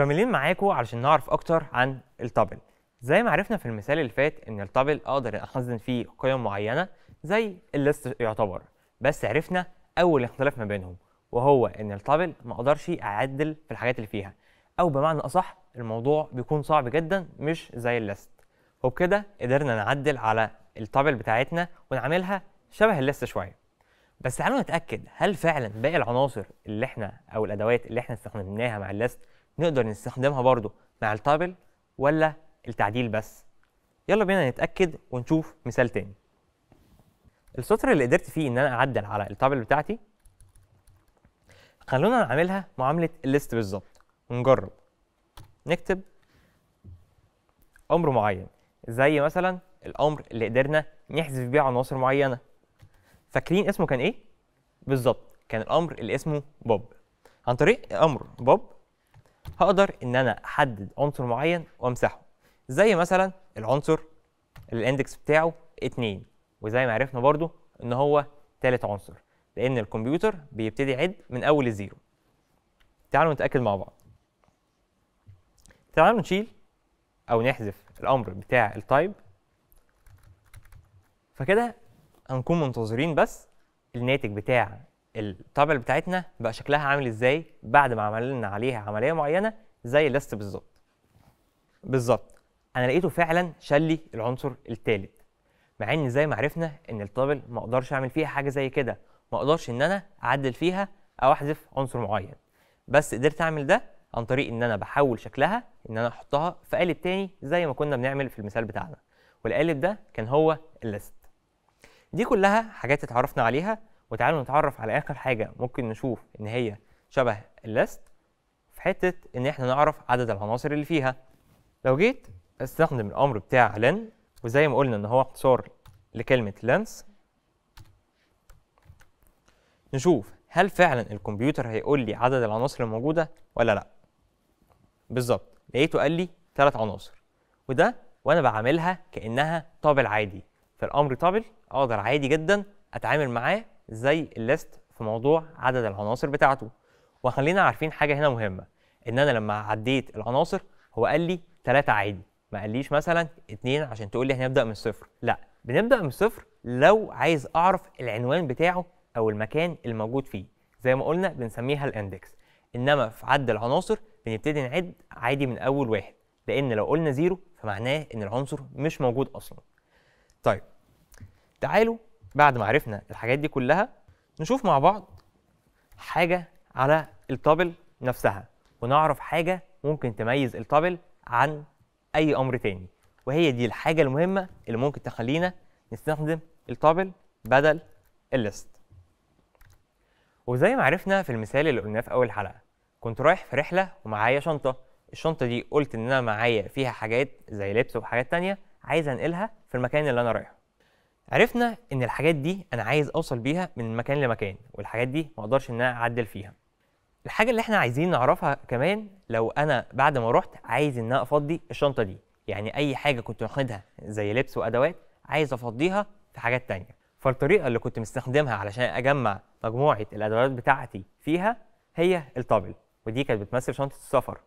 مكملين معاكم علشان نعرف اكتر عن الطبل زي ما عرفنا في المثال اللي فات ان الطبل اقدر اخزن فيه قيم معينه زي الليست يعتبر بس عرفنا اول اختلاف ما بينهم وهو ان الطبل ما اقدرش اعدل في الحاجات اللي فيها او بمعنى اصح الموضوع بيكون صعب جدا مش زي الليست وبكده قدرنا نعدل على الطبل بتاعتنا ونعملها شبه الليست شويه بس تعالوا نتاكد هل فعلا باقي العناصر اللي احنا او الادوات اللي احنا استخدمناها مع الليست نقدر نستخدمها برضو مع التابل ولا التعديل بس يلا بينا نتاكد ونشوف مثال تاني السطر اللي قدرت فيه ان انا اعدل على التابل بتاعتي خلونا نعملها معامله الليست بالظبط ونجرب نكتب امر معين زي مثلا الامر اللي قدرنا نحذف بيه عناصر معينه فاكرين اسمه كان ايه بالظبط كان الامر اللي اسمه بوب عن طريق امر بوب هقدر ان انا احدد عنصر معين وامسحه زي مثلا العنصر اللي الاندكس بتاعه 2 وزي ما عرفنا برضو ان هو ثالث عنصر لان الكمبيوتر بيبتدي يعد من اول الزيرو تعالوا نتاكد مع بعض تعالوا نشيل او نحذف الامر بتاع التايب فكده هنكون منتظرين بس الناتج بتاع الطابل بتاعتنا بقى شكلها عامل ازاي بعد ما عملنا عليها عمليه معينه زي الليست بالظبط بالظبط انا لقيته فعلا شال لي العنصر الثالث مع ان زي ما عرفنا ان الطابل ما اقدرش اعمل فيها حاجه زي كده ما اقدرش ان انا اعدل فيها او احذف عنصر معين بس قدرت اعمل ده عن طريق ان انا بحول شكلها ان انا احطها في قالب تاني زي ما كنا بنعمل في المثال بتاعنا والقالب ده كان هو الليست دي كلها حاجات اتعرفنا عليها وتعالوا نتعرف على اخر حاجه ممكن نشوف ان هي شبه الليست في حته ان احنا نعرف عدد العناصر اللي فيها لو جيت استخدم الامر بتاع لن وزي ما قلنا ان هو اختصار لكلمه لنس نشوف هل فعلا الكمبيوتر هيقول لي عدد العناصر الموجوده ولا لا بالظبط لقيته قال لي ثلاث عناصر وده وانا بعاملها كانها طابل عادي فالامر طابل اقدر عادي جدا اتعامل معاه زي الليست في موضوع عدد العناصر بتاعته وخلينا عارفين حاجه هنا مهمه ان انا لما عديت العناصر هو قال لي 3 عادي ما قاليش مثلا 2 عشان تقول لي هنبدا من الصفر لا بنبدا من الصفر لو عايز اعرف العنوان بتاعه او المكان الموجود فيه زي ما قلنا بنسميها الاندكس انما في عد العناصر بنبتدي نعد عادي من اول واحد لان لو قلنا زيرو فمعناه ان العنصر مش موجود اصلا طيب تعالوا بعد ما عرفنا الحاجات دي كلها نشوف مع بعض حاجه على التابل نفسها ونعرف حاجه ممكن تميز التابل عن اي امر تاني وهي دي الحاجه المهمه اللي ممكن تخلينا نستخدم التابل بدل الليست وزي ما عرفنا في المثال اللي قلناه في اول حلقه كنت رايح في رحله ومعايا شنطه الشنطه دي قلت ان انا معايا فيها حاجات زي لبس وحاجات تانية عايز انقلها في المكان اللي انا رايحه عرفنا ان الحاجات دي انا عايز اوصل بيها من مكان لمكان والحاجات دي ما اقدرش ان انا اعدل فيها الحاجه اللي احنا عايزين نعرفها كمان لو انا بعد ما رحت عايز ان انا افضي الشنطه دي يعني اي حاجه كنت واخدها زي لبس وادوات عايز افضيها في حاجات تانية فالطريقه اللي كنت مستخدمها علشان اجمع مجموعه الادوات بتاعتي فيها هي الطابل ودي كانت بتمثل شنطه السفر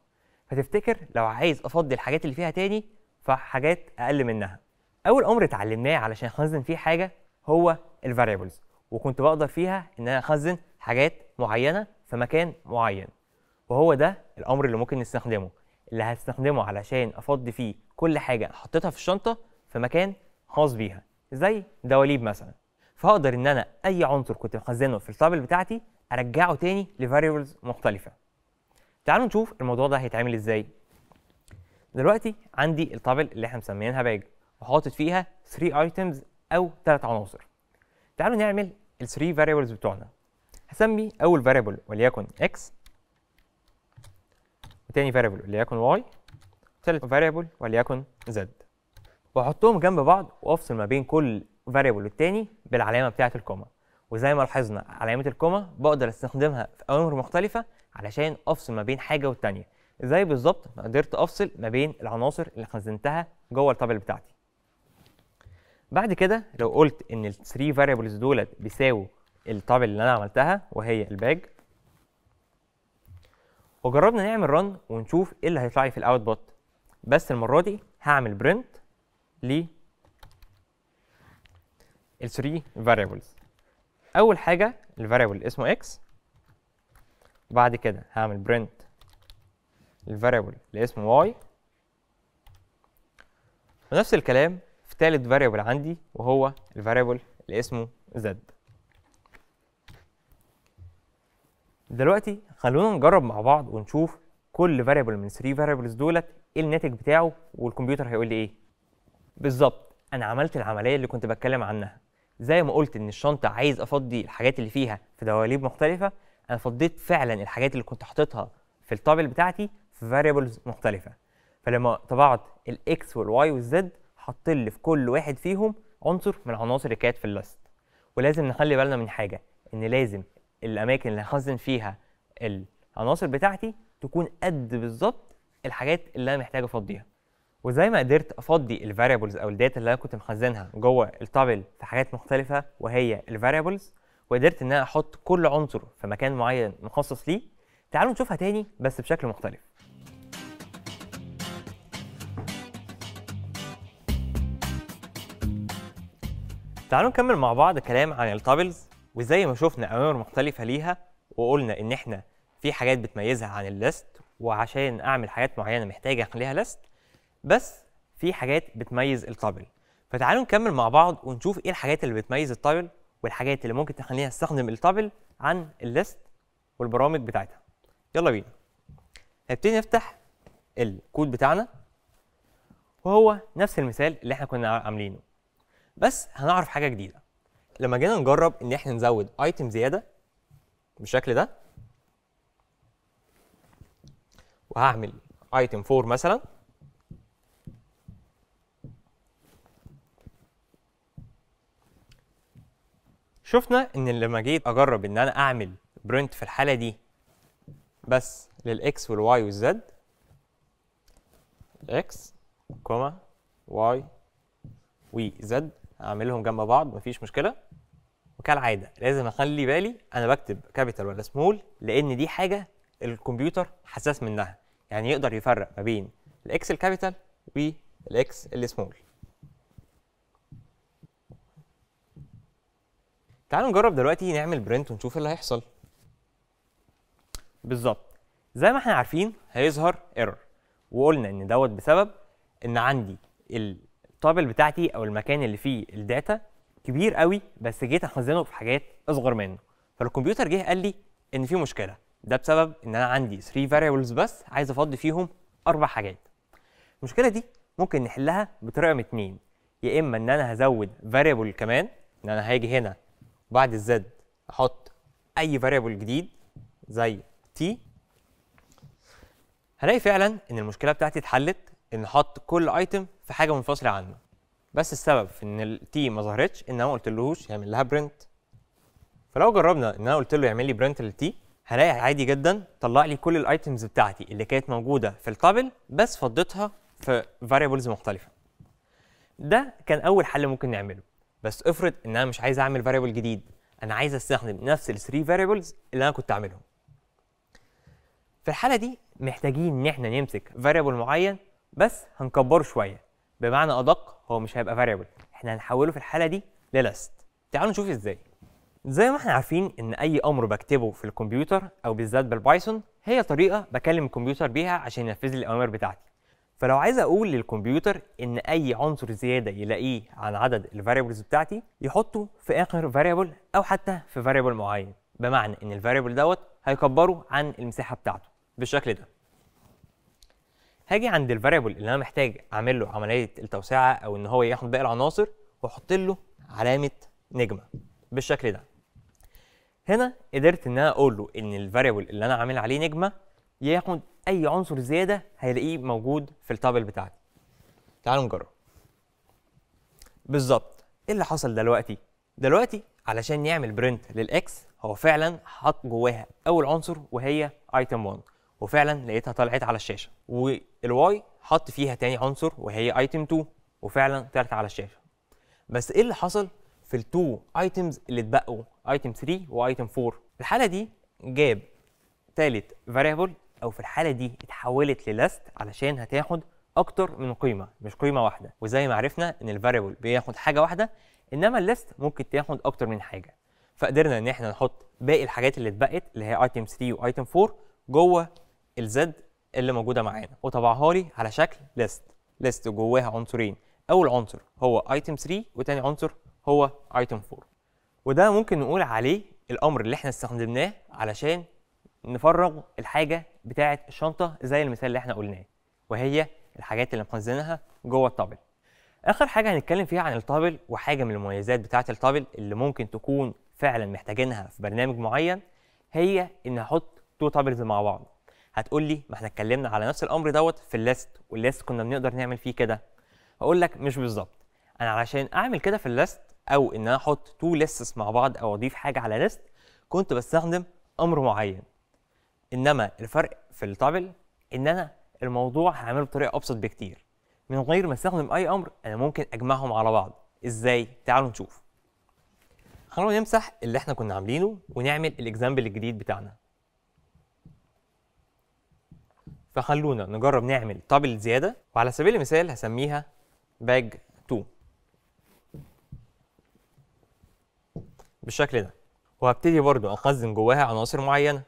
فتفتكر لو عايز افضي الحاجات اللي فيها تاني فحاجات اقل منها اول امر اتعلمناه علشان اخزن فيه حاجه هو الفاريبلز وكنت بقدر فيها ان انا اخزن حاجات معينه في مكان معين وهو ده الامر اللي ممكن نستخدمه اللي هستخدمه علشان افضي فيه كل حاجه حطيتها في الشنطه في مكان خاص بيها زي دواليب مثلا فهقدر ان انا اي عنصر كنت مخزنه في التابل بتاعتي ارجعه تاني لفاريبلز مختلفه تعالوا نشوف الموضوع ده هيتعمل ازاي دلوقتي عندي التابل اللي احنا مسميينها باج وحاطط فيها 3 ايتمز او 3 عناصر تعالوا نعمل ال 3 فاريبلز بتوعنا هسمي اول فاريبل وليكن x وتاني فاريبل وليكن y وثالث فاريبل وليكن z واحطهم جنب بعض وافصل ما بين كل فاريبل والتاني بالعلامه بتاعه الكوما وزي ما لاحظنا علامه الكوما بقدر استخدمها في اوامر مختلفه علشان افصل ما بين حاجه والتانيه زي بالظبط ما قدرت افصل ما بين العناصر اللي خزنتها جوه التابل بتاعتي بعد كده لو قلت ان ال 3 variables دولت بيساووا الطابل اللي انا عملتها وهي الباج وجربنا نعمل run ونشوف ايه اللي هيطلع لي في الاوتبوت بس المره دي هعمل برنت ل ال 3 variables اول حاجه ال variable اسمه x بعد كده هعمل برنت variable اللي اسمه y ونفس الكلام في ثالث فاريبل عندي وهو الفاريبل اللي اسمه زد دلوقتي خلونا نجرب مع بعض ونشوف كل فاريبل من 3 فاريبلز دولت ايه الناتج بتاعه والكمبيوتر هيقول لي ايه بالظبط انا عملت العمليه اللي كنت بتكلم عنها زي ما قلت ان الشنطه عايز افضي الحاجات اللي فيها في دواليب مختلفه انا فضيت فعلا الحاجات اللي كنت حاططها في التابل بتاعتي في فاريبلز مختلفه فلما طبعت الاكس والواي والزد حاطين لي في كل واحد فيهم عنصر من العناصر اللي كانت في اللست ولازم نخلي بالنا من حاجه ان لازم الاماكن اللي هخزن فيها العناصر بتاعتي تكون قد بالظبط الحاجات اللي انا محتاج افضيها وزي ما قدرت افضي الفاريبلز او الداتا اللي انا كنت مخزنها جوه التابل في حاجات مختلفه وهي الفاريبلز وقدرت ان انا احط كل عنصر في مكان معين مخصص ليه تعالوا نشوفها تاني بس بشكل مختلف تعالوا نكمل مع بعض كلام عن التابلز وزي ما شفنا اوامر مختلفه ليها وقلنا ان احنا في حاجات بتميزها عن الليست وعشان اعمل حاجات معينه محتاج اخليها ليست بس في حاجات بتميز التابل فتعالوا نكمل مع بعض ونشوف ايه الحاجات اللي بتميز التابل والحاجات اللي ممكن تخليها نستخدم التابل عن الليست والبرامج بتاعتها يلا بينا هنبتدي نفتح الكود بتاعنا وهو نفس المثال اللي احنا كنا عاملينه بس هنعرف حاجه جديده لما جينا نجرب ان احنا نزود ايتم زياده بالشكل ده وهعمل ايتم 4 مثلا شفنا ان لما جيت اجرب ان انا اعمل برنت في الحاله دي بس للاكس والواي والزد اكس كوما واي وزد اعملهم جنب بعض مفيش مشكله وكالعاده لازم اخلي بالي انا بكتب كابيتال ولا سمول لان دي حاجه الكمبيوتر حساس منها يعني يقدر يفرق ما بين الاكس الكابيتال والاكس السمول تعالوا نجرب دلوقتي نعمل برنت ونشوف اللي هيحصل بالظبط زي ما احنا عارفين هيظهر ايرور وقلنا ان دوت بسبب ان عندي ال التابل بتاعتي او المكان اللي فيه الداتا كبير قوي بس جيت اخزنه في حاجات اصغر منه فالكمبيوتر جه قال لي ان في مشكله ده بسبب ان انا عندي 3 فاريبلز بس عايز افضي فيهم اربع حاجات المشكله دي ممكن نحلها بطريقه من اتنين يا اما ان انا هزود فاريبل كمان ان انا هاجي هنا وبعد الزد احط اي فاريبل جديد زي تي هلاقي فعلا ان المشكله بتاعتي اتحلت ان حط كل ايتم في حاجه منفصله عنه بس السبب في ان التي ما ظهرتش ان انا ما قلتلهوش يعمل لها برنت فلو جربنا ان انا قلت له يعمل لي برنت للتي هلاقي عادي جدا طلع لي كل الايتمز بتاعتي اللي كانت موجوده في التابل بس فضيتها في فاريبلز مختلفه ده كان اول حل ممكن نعمله بس افرض ان انا مش عايز اعمل فاريبل جديد انا عايز استخدم نفس ال 3 فاريبلز اللي انا كنت اعملهم في الحاله دي محتاجين ان احنا نمسك فاريبل معين بس هنكبره شويه بمعنى ادق هو مش هيبقى فاريبل احنا هنحوله في الحاله دي للست تعالوا نشوف ازاي زي ما احنا عارفين ان اي امر بكتبه في الكمبيوتر او بالذات بالبايثون هي طريقه بكلم الكمبيوتر بيها عشان ينفذ لي الاوامر بتاعتي فلو عايز اقول للكمبيوتر ان اي عنصر زياده يلاقيه عن عدد الفاريبلز بتاعتي يحطه في اخر فاريبل او حتى في فاريبل معين بمعنى ان الفاريبل دوت هيكبره عن المساحه بتاعته بالشكل ده هاجي عند الفاريبل اللي انا محتاج اعمل له عمليه التوسعه او ان هو ياخد باقي العناصر واحط له علامه نجمه بالشكل ده هنا قدرت ان انا اقول له ان الفاريبل اللي انا عامل عليه نجمه ياخد اي عنصر زياده هيلاقيه موجود في التابل بتاعتي تعالوا نجرب بالظبط ايه اللي حصل دلوقتي دلوقتي علشان يعمل برنت للاكس هو فعلا حط جواها اول عنصر وهي ايتم 1 وفعلا لقيتها طلعت على الشاشه والواي حط فيها تاني عنصر وهي ايتم 2 وفعلا طلعت على الشاشه بس ايه اللي حصل في التو ايتمز اللي اتبقوا ايتم 3 وايتم 4 الحاله دي جاب ثالث فاريبل او في الحاله دي اتحولت للاست علشان هتاخد اكتر من قيمه مش قيمه واحده وزي ما عرفنا ان الفاريبل بياخد حاجه واحده انما الليست ممكن تاخد اكتر من حاجه فقدرنا ان احنا نحط باقي الحاجات اللي اتبقت اللي هي ايتم 3 وايتم 4 جوه الزد اللي موجوده معانا وطبعها لي على شكل ليست ليست جواها عنصرين اول عنصر هو ايتم 3 وتاني عنصر هو ايتم 4 وده ممكن نقول عليه الامر اللي احنا استخدمناه علشان نفرغ الحاجه بتاعه الشنطه زي المثال اللي احنا قلناه وهي الحاجات اللي مخزنها جوه الطابل اخر حاجه هنتكلم فيها عن الطابل وحاجه من المميزات بتاعه الطابل اللي ممكن تكون فعلا محتاجينها في برنامج معين هي ان احط تو طابلز مع بعض هتقول لي ما احنا اتكلمنا على نفس الامر دوت في الليست والليست كنا بنقدر نعمل فيه كده هقول لك مش بالظبط انا علشان اعمل كده في الليست او ان انا احط تو ليستس مع بعض او اضيف حاجه على ليست كنت بستخدم امر معين انما الفرق في التابل ان انا الموضوع هعمله بطريقه ابسط بكتير من غير ما استخدم اي امر انا ممكن اجمعهم على بعض ازاي تعالوا نشوف خلونا نمسح اللي احنا كنا عاملينه ونعمل الاكزامبل الجديد بتاعنا فخلونا نجرب نعمل طابل زياده وعلى سبيل المثال هسميها باج 2 بالشكل ده وهبتدي برضو اخزن جواها عناصر معينه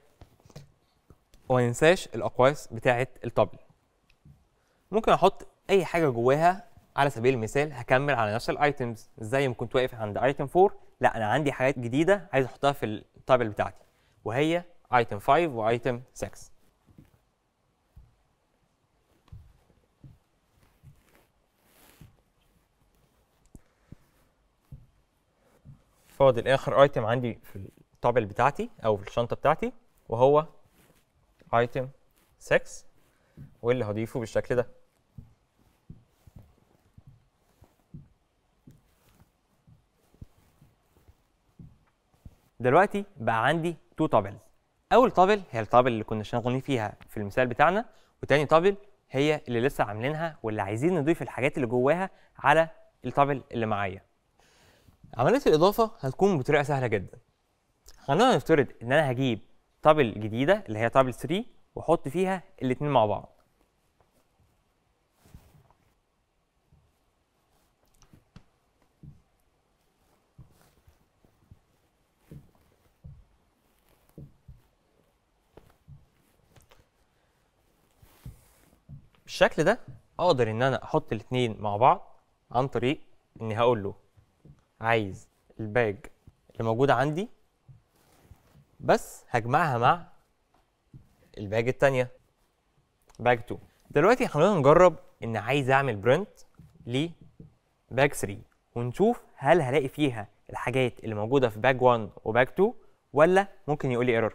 وما ننساش الاقواس بتاعه الطابل ممكن احط اي حاجه جواها على سبيل المثال هكمل على نفس الايتمز زي ما كنت واقف عند ايتم 4 لا انا عندي حاجات جديده عايز احطها في التابل بتاعتي وهي ايتم 5 وايتم 6 فاضل اخر ايتم عندي في الطابل بتاعتي او في الشنطه بتاعتي وهو ايتم 6 واللي هضيفه بالشكل ده دلوقتي بقى عندي تو تابلز اول تابل هي التابل اللي كنا شغالين فيها في المثال بتاعنا وتاني تابل هي اللي لسه عاملينها واللي عايزين نضيف الحاجات اللي جواها على التابل اللي معايا عمليه الاضافه هتكون بطريقه سهله جدا خلينا نفترض ان انا هجيب تابل جديده اللي هي تابل 3 واحط فيها الاتنين مع بعض بالشكل ده اقدر ان انا احط الاثنين مع بعض عن طريق اني هقول له عايز الباج اللي موجوده عندي بس هجمعها مع الباج الثانيه باج 2 دلوقتي خلونا نجرب ان عايز اعمل برنت لباج 3 ونشوف هل هلاقي فيها الحاجات اللي موجوده في باج 1 وباج 2 ولا ممكن يقول لي ايرور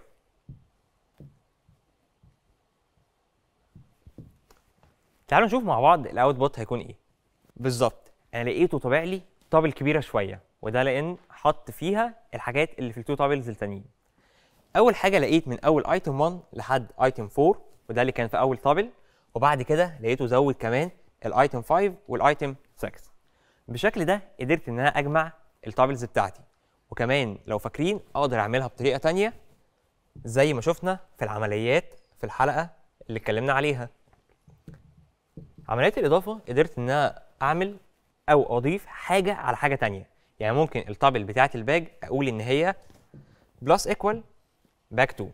تعالوا نشوف مع بعض الاوتبوت هيكون ايه بالظبط انا لقيته طابع لي تابل كبيره شويه وده لان حط فيها الحاجات اللي في التو تابلز التانيين اول حاجه لقيت من اول ايتم 1 لحد ايتم 4 وده اللي كان في اول تابل وبعد كده لقيته زود كمان الايتم 5 والايتم 6 بالشكل ده قدرت ان انا اجمع التابلز بتاعتي وكمان لو فاكرين اقدر اعملها بطريقه تانية زي ما شفنا في العمليات في الحلقه اللي اتكلمنا عليها عمليات الاضافه قدرت ان انا اعمل او اضيف حاجه على حاجه ثانيه يعني ممكن التابل بتاعه الباج اقول ان هي بلس ايكوال باج 2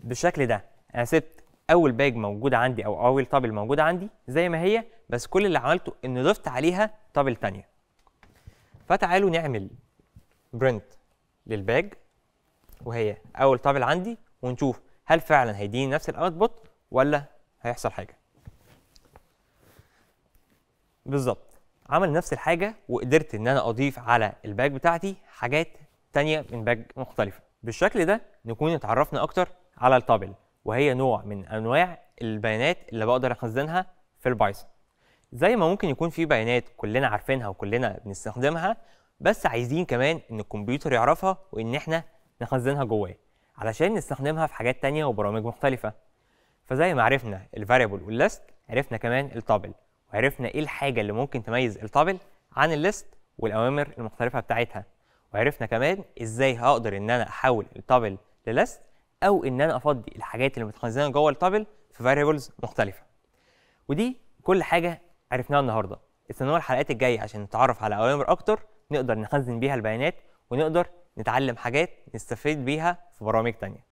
بالشكل ده انا سبت اول باج موجود عندي او اول تابل موجود عندي زي ما هي بس كل اللي عملته ان ضفت عليها تابل ثانيه فتعالوا نعمل برنت للباج وهي اول تابل عندي ونشوف هل فعلا هيديني نفس الاوتبوت ولا هيحصل حاجه بالظبط عمل نفس الحاجه وقدرت ان انا اضيف على الباج بتاعتي حاجات تانية من باج مختلفه بالشكل ده نكون اتعرفنا اكتر على التابل وهي نوع من انواع البيانات اللي بقدر اخزنها في البايثون زي ما ممكن يكون في بيانات كلنا عارفينها وكلنا بنستخدمها بس عايزين كمان ان الكمبيوتر يعرفها وان احنا نخزنها جواه علشان نستخدمها في حاجات تانية وبرامج مختلفة فزي ما عرفنا الفاريبل واللست عرفنا كمان التابل وعرفنا ايه الحاجه اللي ممكن تميز الطابل عن الليست والاوامر المختلفه بتاعتها وعرفنا كمان ازاي هقدر ان انا احول الطابل لليست او ان انا افضي الحاجات اللي متخزنه جوه الطابل في فاريبلز مختلفه ودي كل حاجه عرفناها النهارده استنوا الحلقات الجايه عشان نتعرف على اوامر اكتر نقدر نخزن بيها البيانات ونقدر نتعلم حاجات نستفيد بيها في برامج تانية